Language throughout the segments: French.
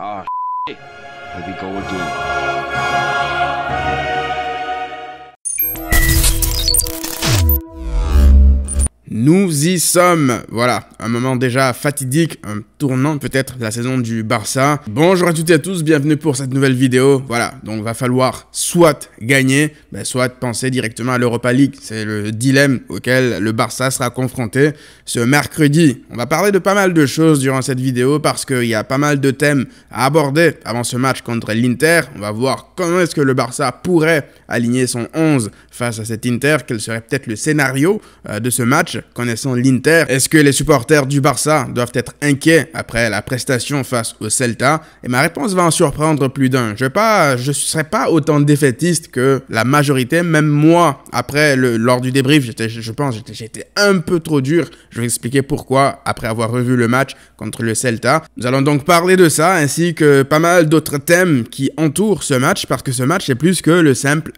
Ah, Nous y sommes. Voilà, un moment déjà fatidique, un tournant peut-être la saison du Barça. Bonjour à toutes et à tous, bienvenue pour cette nouvelle vidéo. Voilà, donc va falloir soit gagner, ben, soit penser directement à l'Europa League. C'est le dilemme auquel le Barça sera confronté ce mercredi. On va parler de pas mal de choses durant cette vidéo parce qu'il y a pas mal de thèmes à aborder avant ce match contre l'Inter. On va voir comment est-ce que le Barça pourrait aligner son 11 face à cet Inter, quel serait peut-être le scénario euh, de ce match connaissant l'Inter. Est-ce que les supporters du Barça doivent être inquiets après la prestation face au Celta et ma réponse va en surprendre plus d'un. Je ne serai pas autant défaitiste que la majorité, même moi, après lors du débrief, je pense, j'étais un peu trop dur. Je vais expliquer pourquoi après avoir revu le match contre le Celta. Nous allons donc parler de ça ainsi que pas mal d'autres thèmes qui entourent ce match parce que ce match est plus que le simple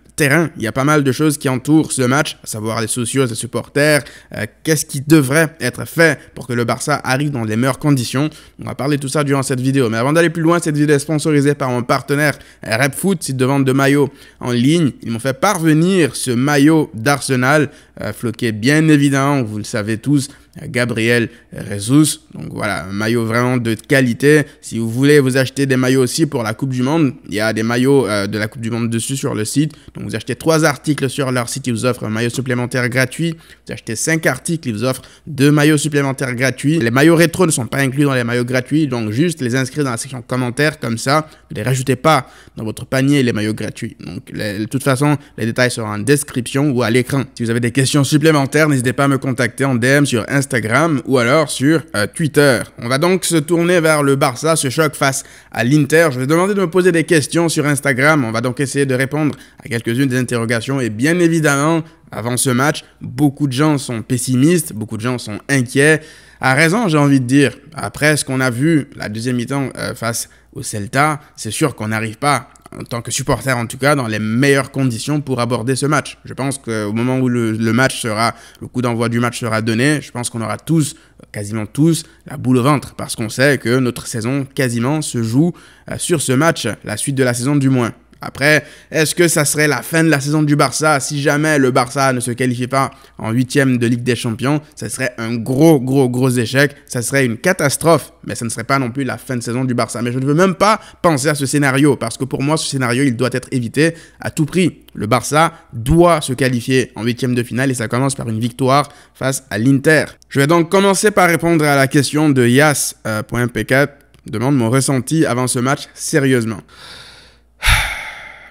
il y a pas mal de choses qui entourent ce match, à savoir les socios, les supporters, euh, qu'est-ce qui devrait être fait pour que le Barça arrive dans les meilleures conditions. On va parler de tout ça durant cette vidéo. Mais avant d'aller plus loin, cette vidéo est sponsorisée par mon partenaire euh, Repfoot, site de vente de maillots en ligne. Ils m'ont fait parvenir ce maillot d'Arsenal, euh, floqué bien évidemment, vous le savez tous, Gabriel Jesus. Donc voilà, un maillot vraiment de qualité. Si vous voulez vous acheter des maillots aussi pour la Coupe du Monde, il y a des maillots euh, de la Coupe du Monde dessus sur le site. Donc vous achetez trois articles sur leur site, ils vous offrent un maillot supplémentaire gratuit. Vous achetez cinq articles, ils vous offrent deux maillots supplémentaires gratuits. Les maillots rétro ne sont pas inclus dans les maillots gratuits, donc juste les inscrire dans la section commentaires comme ça. Ne les rajoutez pas dans votre panier les maillots gratuits. Donc de toute façon, les détails seront en description ou à l'écran. Si vous avez des questions supplémentaires, n'hésitez pas à me contacter en DM sur Instagram Instagram ou alors sur euh, Twitter. On va donc se tourner vers le Barça, ce choc face à l'Inter. Je vais demander de me poser des questions sur Instagram. On va donc essayer de répondre à quelques-unes des interrogations et bien évidemment, avant ce match, beaucoup de gens sont pessimistes, beaucoup de gens sont inquiets. À raison, j'ai envie de dire. Après ce qu'on a vu la deuxième mi-temps euh, face au Celta, c'est sûr qu'on n'arrive pas en tant que supporter en tout cas, dans les meilleures conditions pour aborder ce match. Je pense qu'au moment où le, le, match sera, le coup d'envoi du match sera donné, je pense qu'on aura tous, quasiment tous, la boule au ventre, parce qu'on sait que notre saison quasiment se joue euh, sur ce match, la suite de la saison du moins. Après, est-ce que ça serait la fin de la saison du Barça si jamais le Barça ne se qualifie pas en huitième de Ligue des Champions Ça serait un gros, gros, gros échec. Ça serait une catastrophe, mais ça ne serait pas non plus la fin de saison du Barça. Mais je ne veux même pas penser à ce scénario parce que pour moi, ce scénario, il doit être évité à tout prix. Le Barça doit se qualifier en huitième de finale et ça commence par une victoire face à l'Inter. Je vais donc commencer par répondre à la question de Yas.pk. Euh, 4 Demande mon ressenti avant ce match sérieusement.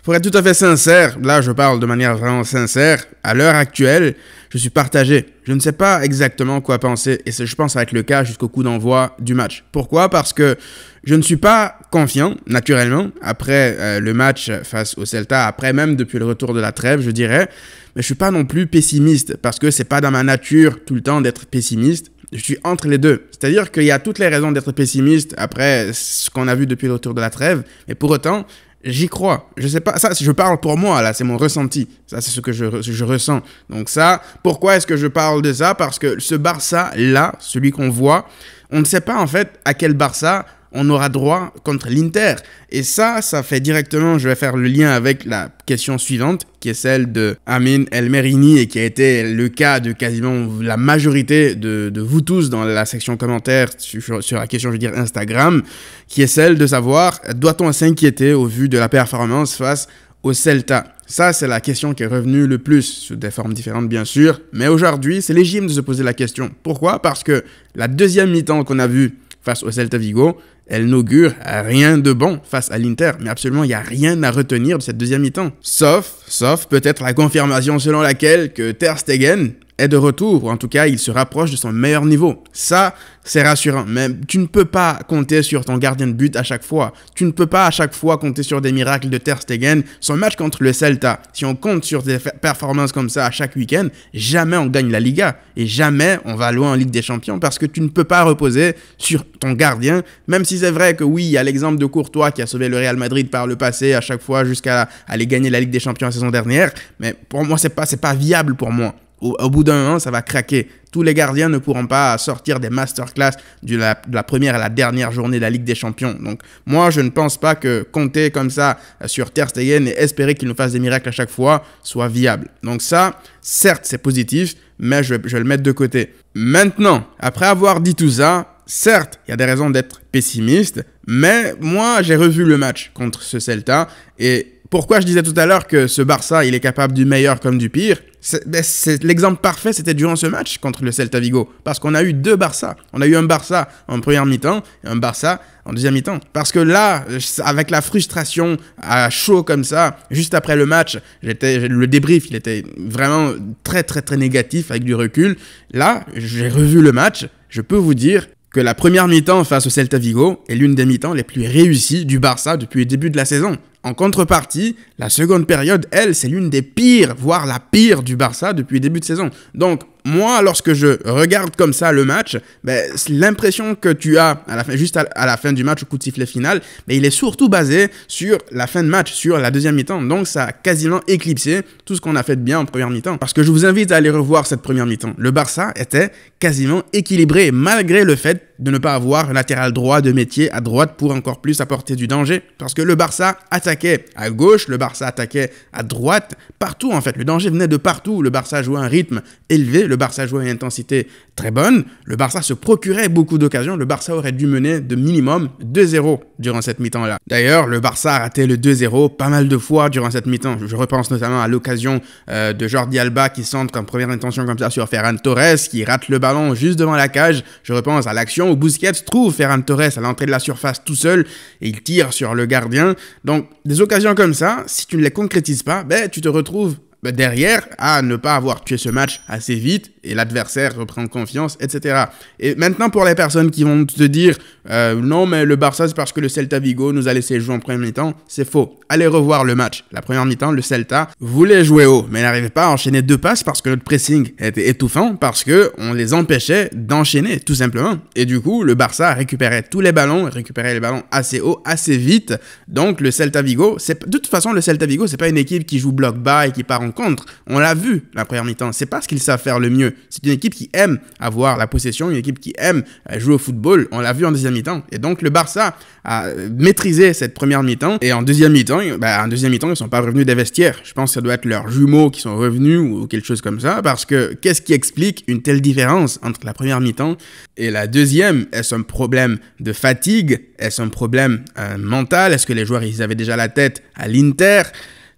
Pour être tout à fait sincère, là je parle de manière vraiment sincère, à l'heure actuelle, je suis partagé. Je ne sais pas exactement quoi penser et je pense avec le cas jusqu'au coup d'envoi du match. Pourquoi Parce que je ne suis pas confiant, naturellement, après euh, le match face au Celta, après même depuis le retour de la trêve, je dirais. Mais je suis pas non plus pessimiste parce que c'est pas dans ma nature tout le temps d'être pessimiste. Je suis entre les deux. C'est-à-dire qu'il y a toutes les raisons d'être pessimiste après ce qu'on a vu depuis le retour de la trêve. Mais pour autant, J'y crois. Je sais pas. Ça, je parle pour moi, là. C'est mon ressenti. Ça, c'est ce que je, je, ressens. Donc, ça, pourquoi est-ce que je parle de ça Parce que ce Barça, là, celui qu'on voit, on ne sait pas, en fait, à quel Barça on aura droit contre l'Inter. Et ça, ça fait directement, je vais faire le lien avec la question suivante, qui est celle de Amin El Merini et qui a été le cas de quasiment la majorité de, vous tous dans la section commentaire sur, la question, je veux dire, Instagram, qui est celle de savoir, doit-on s'inquiéter au vu de la performance face au Celta ça, c'est la question qui est revenue le plus, sous des formes différentes bien sûr, mais aujourd'hui, c'est légitime de se poser la question. Pourquoi Parce que la deuxième mi-temps qu'on a vue face au Celta Vigo elle n'augure rien de bon face à l'Inter, mais absolument il n'y a rien à retenir de cette deuxième mi-temps. Sauf, sauf peut-être la confirmation selon laquelle que Ter Stegen est de retour, en tout cas, il se rapproche de son meilleur niveau. Ça, c'est rassurant, mais tu ne peux pas compter sur ton gardien de but à chaque fois. Tu ne peux pas à chaque fois compter sur des miracles de Ter Stegen. Son match contre le Celta, si on compte sur des performances comme ça à chaque week-end, jamais on gagne la Liga et jamais on va loin en Ligue des Champions parce que tu ne peux pas reposer sur ton gardien, même si c'est vrai que oui, il y a l'exemple de Courtois qui a sauvé le Real Madrid par le passé à chaque fois jusqu'à aller gagner la Ligue des Champions la saison dernière, mais pour moi, c'est pas, c'est pas viable pour moi au, bout d'un an, ça va craquer. Tous les gardiens ne pourront pas sortir des masterclass de la, de la, première à la dernière journée de la Ligue des Champions. Donc moi, je ne pense pas que compter comme ça euh, sur Ter Stegen et espérer qu'il nous fasse des miracles à chaque fois soit viable. Donc ça, certes, c'est positif, mais je, je vais le mettre de côté. Maintenant, après avoir dit tout ça, certes, il y a des raisons d'être pessimiste, mais moi, j'ai revu le match contre ce Celta et pourquoi je disais tout à l'heure que ce Barça, il est capable du meilleur comme du pire ben L'exemple parfait, c'était durant ce match contre le Celta Vigo. Parce qu'on a eu deux Barça. On a eu un Barça en première mi-temps et un Barça en deuxième mi-temps. Parce que là, euh, avec la frustration à chaud comme ça, juste après le match, j'étais le débrief, il était vraiment très très très négatif avec du recul. Là, j'ai revu le match. Je peux vous dire que la première mi-temps face au Celta Vigo est l'une des mi-temps les plus réussies du Barça depuis le début de la saison. En contrepartie, la seconde période, elle, c'est l'une des pires, voire la pire du Barça depuis le début de saison. Donc, moi, lorsque je regarde comme ça le match, ben, l'impression que tu as à la fin, juste à, la fin du match, au coup de sifflet final, ben, il est surtout basé sur la fin de match, sur la deuxième mi-temps. Donc, ça a quasiment éclipsé tout ce qu'on a fait de bien en première mi-temps. Parce que je vous invite à aller revoir cette première mi-temps. Le Barça était quasiment équilibré, malgré le fait de ne pas avoir Un latéral droit de métier à droite pour encore plus apporter du danger. Parce que le Barça attaquait à gauche, le Barça attaquait à droite, partout en fait. Le danger venait de partout. Le Barça jouait un rythme élevé, le Barça jouait à une intensité très bonne. Le Barça se procurait beaucoup d'occasions. Le Barça aurait dû mener de minimum 2-0 durant cette mi-temps-là. D'ailleurs, le Barça a raté le 2-0 pas mal de fois durant cette mi-temps. Je repense notamment à l'occasion euh, de Jordi Alba qui centre en première intention comme ça sur Ferran Torres, qui rate le ballon juste devant la cage. Je repense à l'action où Busquets trouve Ferran Torres à l'entrée de la surface tout seul et il tire sur le gardien. Donc, des occasions comme ça, si tu ne les concrétises pas, ben, tu te retrouves derrière à ne pas avoir tué ce match assez vite et l'adversaire reprend confiance, etc. Et maintenant, pour les personnes qui vont te dire euh, non, mais le Barça, c'est parce que le Celta Vigo nous a laissé jouer en première mi-temps, c'est faux. Allez revoir le match. La première mi-temps, le Celta voulait jouer haut, mais n'arrivait pas à enchaîner deux passes parce que notre pressing était étouffant, parce que on les empêchait d'enchaîner, tout simplement. Et du coup, le Barça récupérait tous les ballons, récupérait les ballons assez haut, assez vite. Donc, le Celta Vigo, c'est de toute façon, le Celta Vigo, c'est pas une équipe qui joue bloc bas et qui part en contre. On l'a vu la première mi-temps. C'est pas ce qu'ils savent faire le mieux c'est une équipe qui aime avoir la possession, une équipe qui aime euh, jouer au football. On l'a vu en deuxième mi-temps. Et donc le Barça a euh, maîtrisé cette première mi-temps. Et en deuxième mi-temps, bah, en deuxième mi-temps, ils ne sont pas revenus des vestiaires. Je pense que ça doit être leurs jumeaux qui sont revenus ou quelque chose comme ça. Parce que qu'est-ce qui explique une telle différence entre la première mi-temps et la deuxième Est-ce un problème de fatigue Est-ce un problème euh, mental Est-ce que les joueurs ils avaient déjà la tête à l'Inter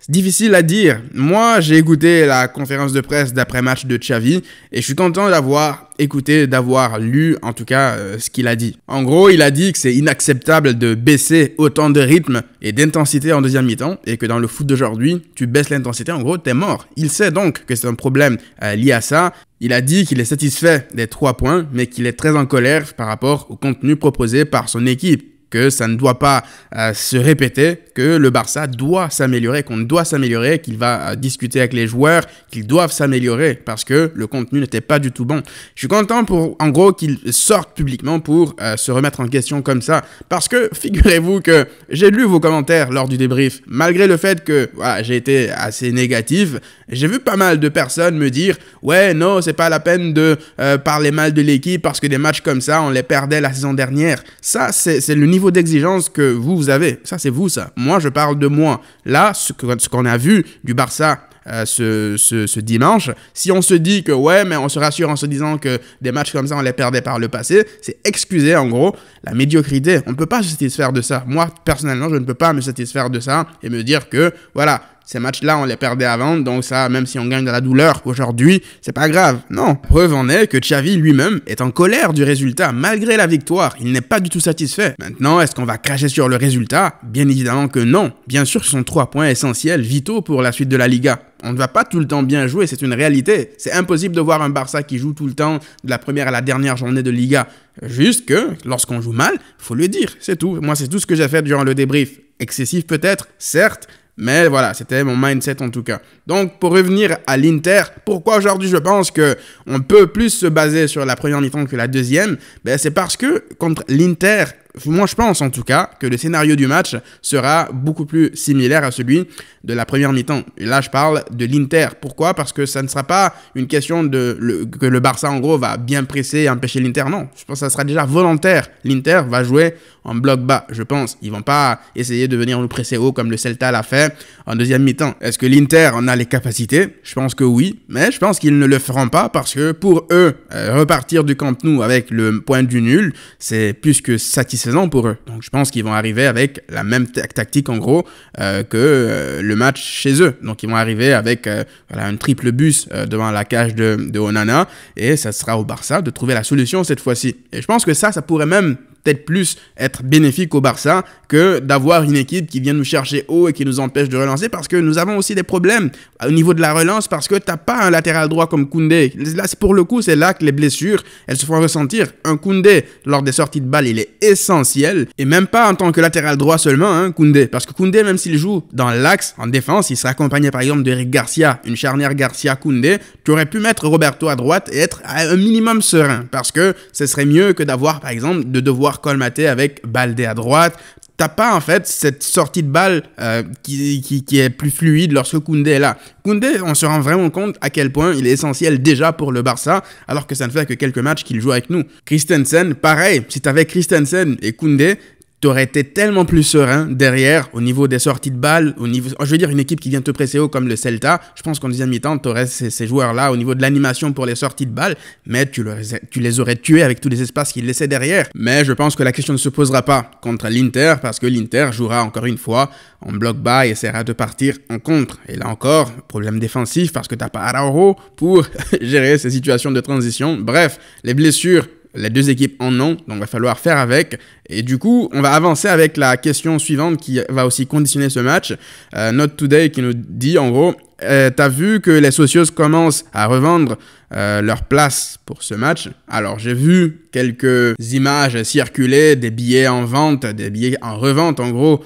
c'est difficile à dire. Moi, j'ai écouté la conférence de presse d'après-match de Xavi et je suis content d'avoir écouté, d'avoir lu en tout cas euh, ce qu'il a dit. En gros, il a dit que c'est inacceptable de baisser autant de rythme et d'intensité en deuxième mi-temps et que dans le foot d'aujourd'hui, tu baisses l'intensité, en gros, t'es mort. Il sait donc que c'est un problème euh, lié à ça. Il a dit qu'il est satisfait des trois points, mais qu'il est très en colère par rapport au contenu proposé par son équipe que ça ne doit pas euh, se répéter, que le Barça doit s'améliorer, qu'on doit s'améliorer, qu'il va euh, discuter avec les joueurs, qu'ils doivent s'améliorer parce que le contenu n'était pas du tout bon. Je suis content pour, en gros, qu'il sortent publiquement pour euh, se remettre en question comme ça parce que figurez-vous que j'ai lu vos commentaires lors du débrief. Malgré le fait que j'ai été assez négatif, j'ai vu pas mal de personnes me dire ouais non c'est pas la peine de parler mal de l'équipe parce que des matchs comme ça on les perdait la saison dernière. Ça c'est le niveau niveau d'exigence que vous, vous avez. Ça, c'est vous, ça. Moi, je parle de moi. Là, ce qu'on a vu du Barça euh, ce, ce, dimanche, si on se dit que ouais, mais on se rassure en se disant que des matchs comme ça, on les perdait par le passé, c'est excuser en gros la médiocrité. On ne peut pas se satisfaire de ça. Moi, personnellement, je ne peux pas me satisfaire de ça et me dire que voilà, ces matchs-là, on les perdait avant, donc ça, même si on gagne de la douleur aujourd'hui, c'est pas grave. Non. Preuve en est que Xavi lui-même est en colère du résultat malgré la victoire. Il n'est pas du tout satisfait. Maintenant, est-ce qu'on va cracher sur le résultat Bien évidemment que non. Bien sûr, ce sont trois points essentiels, vitaux pour la suite de la Liga. On ne va pas tout le temps bien jouer, c'est une réalité. C'est impossible de voir un Barça qui joue tout le temps de la première à la dernière journée de Liga. Juste que lorsqu'on joue mal, faut le dire, c'est tout. Moi, c'est tout ce que j'ai fait durant le débrief. Excessif peut-être, certes, mais voilà, c'était mon mindset en tout cas. Donc pour revenir à l'Inter, pourquoi aujourd'hui je pense que on peut plus se baser sur la première mi-temps que la deuxième ben, C'est parce que contre l'Inter, moi je pense en tout cas que le scénario du match sera beaucoup plus similaire à celui de la première mi-temps. Et là je parle de l'Inter. Pourquoi Parce que ça ne sera pas une question de que le Barça en gros va bien presser et empêcher l'Inter. Non, je pense que ça sera déjà volontaire. L'Inter va jouer en bloc bas, je pense. Ils vont pas essayer de venir nous presser haut comme le Celta l'a fait en deuxième mi-temps. Est-ce que l'Inter en a les capacités Je pense que oui, mais je pense qu'ils ne le feront pas parce que pour eux, euh, repartir du Camp Nou avec le point du nul, c'est plus que satisfaisant saison pour eux. Donc je pense qu'ils vont arriver avec la même tactique en gros euh, que euh, le match chez eux. Donc ils vont arriver avec euh, un triple bus devant la cage de, de Onana et ça sera au Barça de trouver la solution cette fois-ci. Et je pense que ça, ça pourrait même peut-être plus être bénéfique au Barça que d'avoir une équipe qui vient nous chercher haut et qui nous empêche de relancer parce que nous avons aussi des problèmes au niveau de la relance parce que t'as pas un latéral droit comme Koundé. Là, pour le coup, c'est là que les blessures, elles se font ressentir. Un Koundé, lors des sorties de balle, il est essentiel et même pas en tant que latéral droit seulement, hein, Koundé. Parce que Koundé, même s'il joue dans l'axe, en défense, il sera accompagné par exemple d'Eric Garcia, une charnière Garcia-Koundé. Tu aurais pu mettre Roberto à droite et être à un minimum serein parce que ce serait mieux que d'avoir par exemple de devoir Colmaté colmater avec Balde à droite. T'as pas en fait cette sortie de balle euh, qui, qui, est plus fluide lorsque Koundé est là. Koundé, on se rend vraiment compte à quel point il est essentiel déjà pour le Barça, alors que ça ne fait que quelques matchs qu'il joue avec nous. Christensen, pareil, si t'avais Christensen et Koundé, tu aurais été tellement plus serein derrière au niveau des sorties de balles, au niveau, oh, je veux dire une équipe qui vient te presser haut comme le Celta, je pense qu'en deuxième mi-temps, tu aurais ces, joueurs-là au niveau de l'animation pour les sorties de balles, mais tu, les aurais tués avec tous les espaces qu'ils laissaient derrière. Mais je pense que la question ne se posera pas contre l'Inter parce que l'Inter jouera encore une fois en bloc bas et essaiera de partir en contre. Et là encore, problème défensif parce que t'as pas Araujo pour gérer ces situations de transition. Bref, les blessures les deux équipes en ont, donc va falloir faire avec. Et du coup, on va avancer avec la question suivante qui va aussi conditionner ce match. Euh, not Today qui nous dit en gros, euh, t'as vu que les socios commencent à revendre euh, leur place pour ce match. Alors j'ai vu quelques images circuler, des billets en vente, des billets en revente en gros,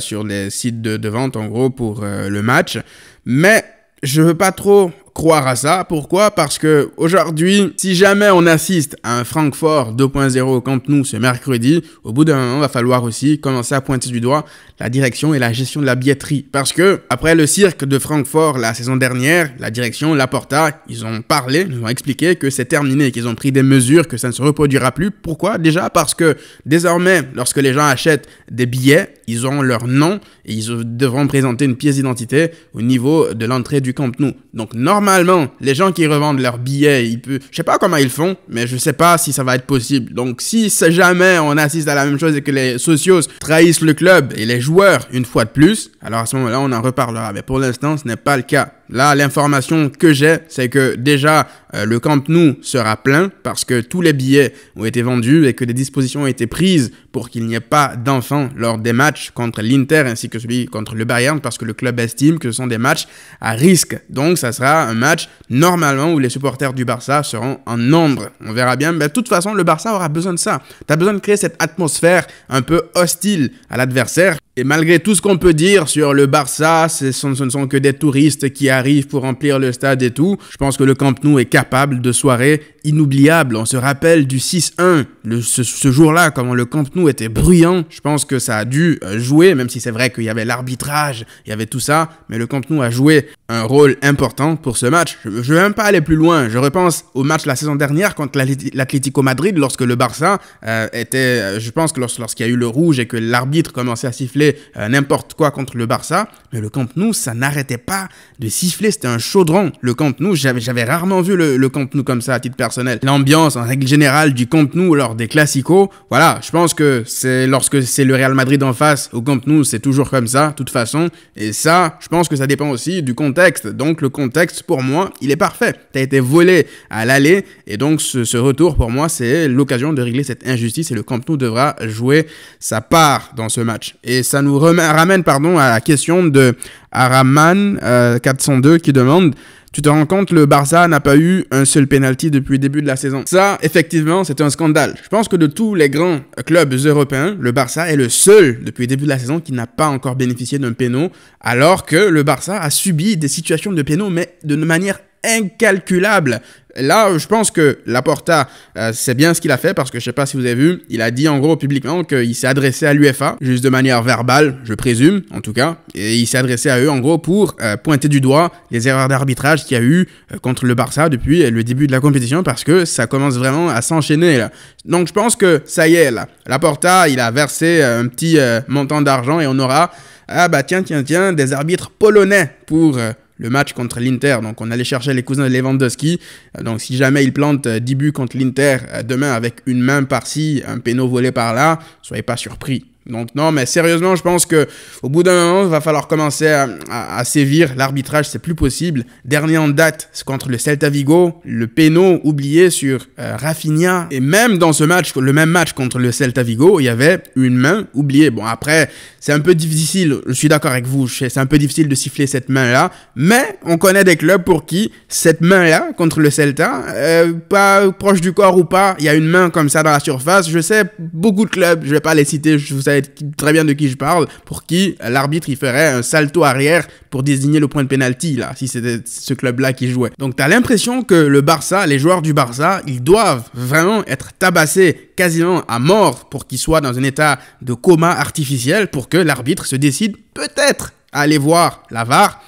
sur les sites de, de, vente en gros pour le match. Mais je veux pas trop croire à ça. Pourquoi Parce que aujourd'hui, si jamais on assiste à un Francfort 2.0 au Camp Nou ce mercredi, au bout d'un moment, il va falloir aussi commencer à pointer du doigt la direction et la gestion de la billetterie. Parce que après le cirque de Francfort la saison dernière, la direction, la Porta, ils ont parlé, ils ont expliqué que c'est terminé, qu'ils ont pris des mesures, que ça ne se reproduira plus. Pourquoi Déjà parce que désormais, lorsque les gens achètent des billets, ils ont leur nom et ils devront présenter une pièce d'identité au niveau de l'entrée du Camp Nou. Donc normalement normalement, les gens qui revendent leurs billets, ils peuvent... je sais pas comment ils font, mais je sais pas si ça va être possible. Donc si jamais on assiste à la même chose et que les socios trahissent le club et les joueurs une fois de plus, alors à ce moment-là, on en reparlera. Mais pour l'instant, ce n'est pas le cas. Là, l'information que j'ai, c'est que déjà, euh, le Camp Nou sera plein parce que tous les billets ont été vendus et que des dispositions ont été prises pour qu'il n'y ait pas d'enfants lors des matchs contre l'Inter ainsi que celui contre le Bayern parce que le club estime que ce sont des matchs à risque. Donc, ça sera un match normalement où les supporters du Barça seront en nombre. On verra bien. Mais de toute façon, le Barça aura besoin de ça. Tu as besoin de créer cette atmosphère un peu hostile à l'adversaire et malgré tout ce qu'on peut dire sur le Barça, ce, ne sont que des touristes qui arrivent pour remplir le stade et tout, je pense que le Camp Nou est capable de soirées inoubliables. On se rappelle du 6-1, ce jour-là, comment le Camp Nou était bruyant. Je pense que ça a dû euh, jouer, même si c'est vrai qu'il y avait l'arbitrage, il y avait tout ça, mais le Camp Nou a joué un rôle important pour ce match. Je ne veux même pas aller plus loin. Je repense au match la saison dernière contre l'Atlético Madrid lorsque le Barça euh, était, euh, je pense que lorsqu'il y a eu le rouge et que l'arbitre commençait à siffler euh, n'importe quoi contre le Barça, mais le Camp Nou, ça n'arrêtait pas de siffler. C'était un chaudron. Le Camp Nou, j'avais rarement vu le, le, Camp Nou comme ça à titre personnel. L'ambiance en règle générale du Camp Nou lors des Classicos, voilà, je pense que c'est lorsque c'est le Real Madrid en face au Camp Nou, c'est toujours comme ça, de toute façon. Et ça, je pense que ça dépend aussi du contexte donc le contexte pour moi, il est parfait. Tu as été volé à l'aller et donc ce, retour pour moi, c'est l'occasion de régler cette injustice et le Camp devra jouer sa part dans ce match. Et ça nous ramène pardon à la question de Araman 402 euh, qui demande tu te rends compte, le Barça n'a pas eu un seul penalty depuis le début de la saison. Ça, effectivement, c'est un scandale. Je pense que de tous les grands clubs européens, le Barça est le seul depuis le début de la saison qui n'a pas encore bénéficié d'un péno, alors que le Barça a subi des situations de péno, mais de manière incalculable. Là, je pense que Laporta, euh, c'est bien ce qu'il a fait parce que je sais pas si vous avez vu, il a dit en gros publiquement qu'il s'est adressé à l'UFA, juste de manière verbale, je présume en tout cas, et il s'est adressé à eux en gros pour euh, pointer du doigt les erreurs d'arbitrage qu'il y a eu euh, contre le Barça depuis le début de la compétition parce que ça commence vraiment à s'enchaîner là. Donc je pense que ça y est là, Laporta, il a versé un petit montant d'argent et on aura ah bah tiens tiens tiens des arbitres polonais pour le match contre l'Inter. Donc, on allait chercher les cousins de Lewandowski. Euh, donc, si jamais il plante 10 euh, buts contre l'Inter euh, demain avec une main par-ci, un péno volé par-là, soyez pas surpris. Donc non, mais sérieusement, je pense que au bout d'un moment, il va falloir commencer à, sévir. L'arbitrage, c'est plus possible. Dernier en date, c'est contre le Celta Vigo, le péno oublié sur euh, Rafinha. Et même dans ce match, le même match contre le Celta Vigo, il y avait une main oubliée. Bon, après, c'est un peu difficile. Je suis d'accord avec vous. C'est un peu difficile de siffler cette main-là, mais on connaît des clubs pour qui cette main-là contre le Celta, euh, pas proche du corps ou pas, il y a une main comme ça dans la surface. Je sais beaucoup de clubs. Je vais pas les citer. Je vous savez très bien de qui je parle, pour qui l'arbitre il ferait un salto arrière pour désigner le point de pénalty, là, si c'était ce club-là qui jouait. Donc t'as l'impression que le Barça, les joueurs du Barça, ils doivent vraiment être tabassés quasiment à mort pour qu'ils soient dans un état de coma artificiel pour que l'arbitre se décide peut-être Allez voir la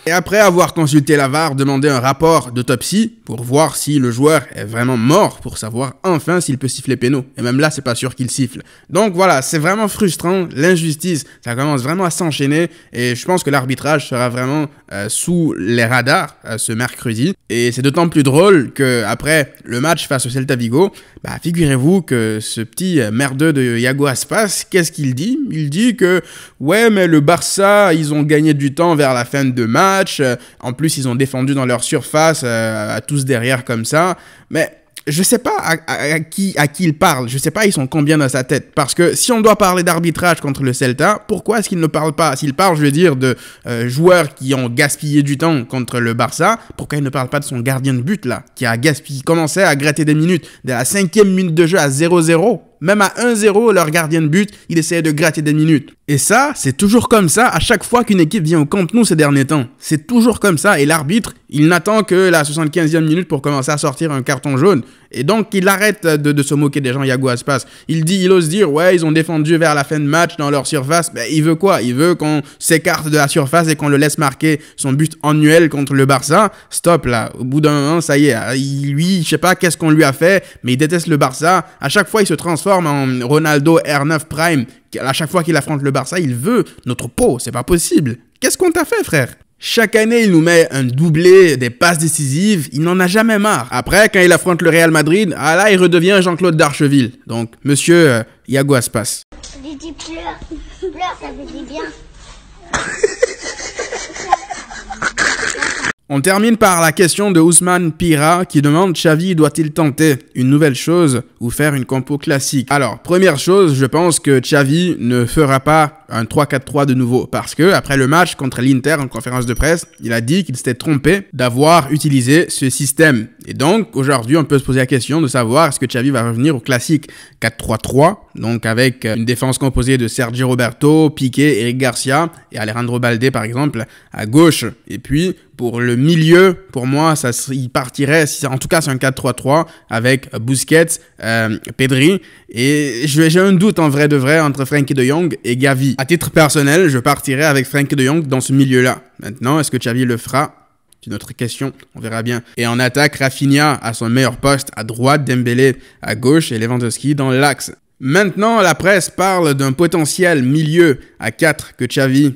Et après avoir consulté la VAR, un rapport d'autopsie pour voir si le joueur est vraiment mort, pour savoir enfin s'il peut siffler pénaux Et même là, c'est pas sûr qu'il siffle. Donc voilà, c'est vraiment frustrant, l'injustice, ça commence vraiment à s'enchaîner. Et je pense que l'arbitrage sera vraiment euh, sous les radars euh, ce mercredi. Et c'est d'autant plus drôle que après le match face au Celta Vigo, bah, figurez-vous que ce petit euh, merdeux de Yago Aspas, qu'est-ce qu'il dit Il dit que ouais, mais le Barça, ils ont gagné du temps vers la fin de match. Euh, en plus, ils ont défendu dans leur surface, euh, à tous derrière comme ça. Mais je sais pas à, qui, à qui il parle, je sais pas ils sont combien dans sa tête. Parce que si on doit parler d'arbitrage contre le Celta, pourquoi est-ce qu'il ne parle pas S'il parle, je veux dire, de euh, joueurs qui ont gaspillé du temps contre le Barça, pourquoi il ne parle pas de son gardien de but là, qui a gaspillé, commencé à gratter des minutes, de la cinquième minute de jeu à 0-0 même à 1-0, leur gardien de but, il essayait de gratter des minutes. Et ça, c'est toujours comme ça à chaque fois qu'une équipe vient au Camp Nou ces derniers temps. C'est toujours comme ça et l'arbitre, il n'attend que la 75e minute pour commencer à sortir un carton jaune. Et donc, il arrête de, se moquer des gens Yago Aspas. Il dit, il ose dire, ouais, ils ont défendu vers la fin de match dans leur surface. Mais il veut quoi Il veut qu'on s'écarte de la surface et qu'on le laisse marquer son but annuel contre le Barça. Stop là. Au bout d'un moment, ça y est. Hein. Lui, je sais pas qu'est-ce qu'on lui a fait, mais il déteste le Barça. À chaque fois, il se transforme en Ronaldo R9 Prime. À chaque fois qu'il affronte le Barça, il veut notre peau. C'est pas possible. Qu'est-ce qu'on t'a fait, frère chaque année, il nous met un doublé, des passes décisives, il n'en a jamais marre. Après, quand il affronte le Real Madrid, ah là, il redevient Jean-Claude Darcheville. Donc, monsieur euh, Iago Aspas. On termine par la question de Ousmane Pira qui demande Xavi doit-il tenter une nouvelle chose ou faire une compo classique Alors, première chose, je pense que Xavi ne fera pas un 3-4-3 de nouveau. Parce que, après le match contre l'Inter en conférence de presse, il a dit qu'il s'était trompé d'avoir utilisé ce système. Et donc, aujourd'hui, on peut se poser la question de savoir est-ce que Xavi va revenir au classique 4-3-3, donc avec euh, une défense composée de Sergio Roberto, Piqué, Eric Garcia et Alejandro Balde, par exemple, à gauche. Et puis, pour le milieu, pour moi, ça, il partirait, en tout cas, c'est un 4-3-3 avec Busquets, euh, Pedri. Et j'ai un doute en vrai de vrai entre Frankie de Jong et Gavi. À titre personnel, je partirai avec Frank de Jong dans ce milieu-là. Maintenant, est-ce que Xavi le fera c'est une autre question, on verra bien. Et en attaque, Rafinha à son meilleur poste, à droite, Dembélé à gauche et Lewandowski dans l'axe. Maintenant, la presse parle d'un potentiel milieu à 4 que Xavi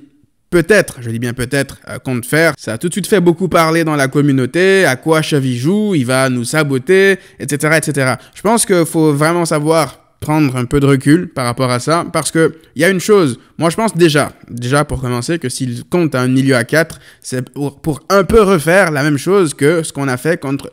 peut-être, je dis bien peut-être, euh, compte faire. Ça a tout de suite fait beaucoup parler dans la communauté, à quoi Xavi joue, il va nous saboter, etc., etc. Je pense qu'il faut vraiment savoir prendre un peu de recul par rapport à ça, parce que il y a une chose, moi je pense déjà, déjà pour commencer, que s'il compte à un milieu à 4, c'est pour, un peu refaire la même chose que ce qu'on a fait contre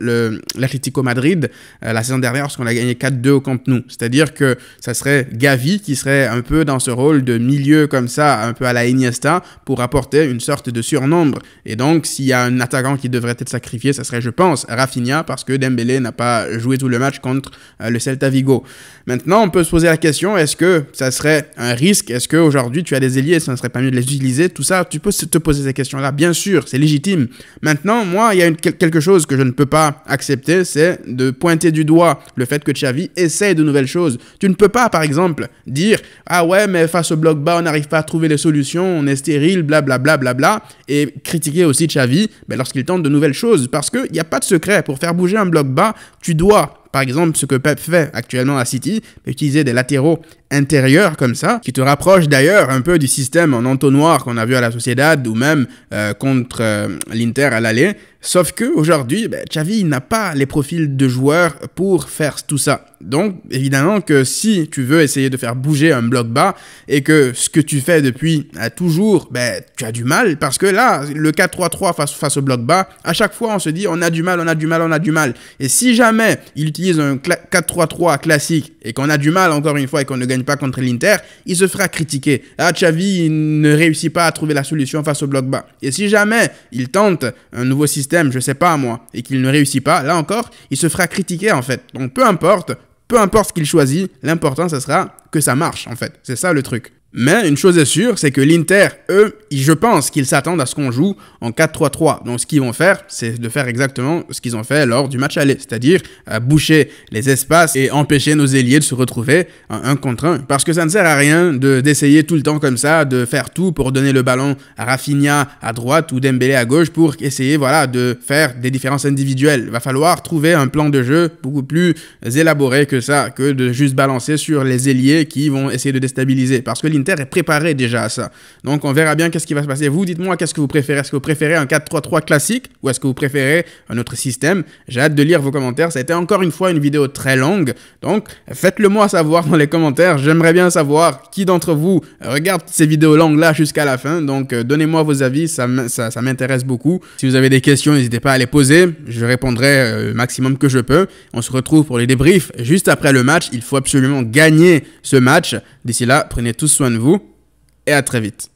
l'Atlético Madrid euh, la saison dernière, parce qu'on a gagné 4-2 au Camp Nou. C'est-à-dire que ça serait Gavi qui serait un peu dans ce rôle de milieu comme ça, un peu à la Iniesta, pour apporter une sorte de surnombre. Et donc, s'il y a un attaquant qui devrait être sacrifié, ça serait, je pense, Rafinha, parce que Dembélé n'a pas joué tout le match contre euh, le Celta Vigo. Maintenant, on peut se poser la question, est-ce que ça serait un risque Est-ce qu'aujourd'hui, tu as des ailiers, ça ne serait pas mieux de les utiliser Tout ça, tu peux te poser ces questions-là. Bien sûr, c'est légitime. Maintenant, moi, il y a quelque chose que je ne peux pas accepter, c'est de pointer du doigt le fait que Xavi essaye de nouvelles choses. Tu ne peux pas, par exemple, dire « Ah ouais, mais face au bloc bas, on n'arrive pas à trouver les solutions, on est stérile, blablabla, bla, bla, bla, et critiquer aussi Xavi mais ben, lorsqu'il tente de nouvelles choses. Parce qu'il n'y a pas de secret. Pour faire bouger un bloc bas, tu dois par exemple, ce que Pep fait actuellement à City, utiliser des latéraux intérieurs comme ça, qui te rapproche d'ailleurs un peu du système en entonnoir qu'on a vu à la Sociedad ou même euh, contre euh, l'Inter à l'aller, Sauf que aujourd'hui, ben, Xavi n'a pas les profils de joueurs pour faire tout ça. Donc, évidemment que si tu veux essayer de faire bouger un bloc bas et que ce que tu fais depuis a euh, toujours, ben, tu as du mal parce que là, le 4-3-3 face, face au bloc bas, à chaque fois, on se dit on a du mal, on a du mal, on a du mal. Et si jamais il utilise un 4-3-3 classique et qu'on a du mal encore une fois et qu'on ne gagne pas contre l'Inter, il se fera critiquer. Ah, Xavi ne réussit pas à trouver la solution face au bloc bas. Et si jamais il tente un nouveau système, je sais pas moi, et qu'il ne réussit pas, là encore, il se fera critiquer en fait. Donc peu importe, peu importe ce qu'il choisit, l'important ce sera que ça marche en fait. C'est ça le truc. Mais une chose est sûre, c'est que l'Inter, eux, je pense qu'ils s'attendent à ce qu'on joue en 4-3-3. Donc ce qu'ils vont faire, c'est de faire exactement ce qu'ils ont fait lors du match aller, c'est-à-dire euh, boucher les espaces et empêcher nos ailiers de se retrouver un contre un. Parce que ça ne sert à rien d'essayer tout le temps comme ça, de faire tout pour donner le ballon à Rafinha à droite ou Dembélé à gauche pour essayer voilà, de faire des différences individuelles. Il va falloir trouver un plan de jeu beaucoup plus élaboré que ça, que de juste balancer sur les ailiers qui vont essayer de déstabiliser. Parce que l'Inter est préparé déjà à ça. Donc on verra bien qu'est-ce qui va se passer. Vous, dites-moi qu'est-ce que vous préférez. Est-ce que vous préférez un 4-3-3 classique ou est-ce que vous préférez un autre système J'ai hâte de lire vos commentaires. Ça a été encore une fois une vidéo très longue. Donc faites-le moi savoir dans les commentaires. J'aimerais bien savoir qui d'entre vous regarde ces vidéos longues-là jusqu'à la fin. Donc euh, donnez-moi vos avis. Ça, m'intéresse beaucoup. Si vous avez des questions, n'hésitez pas à les poser. Je répondrai euh, le maximum que je peux. On se retrouve pour les débriefs juste après le match. Il faut absolument gagner ce match. D'ici là, prenez tous soin vous et à très vite.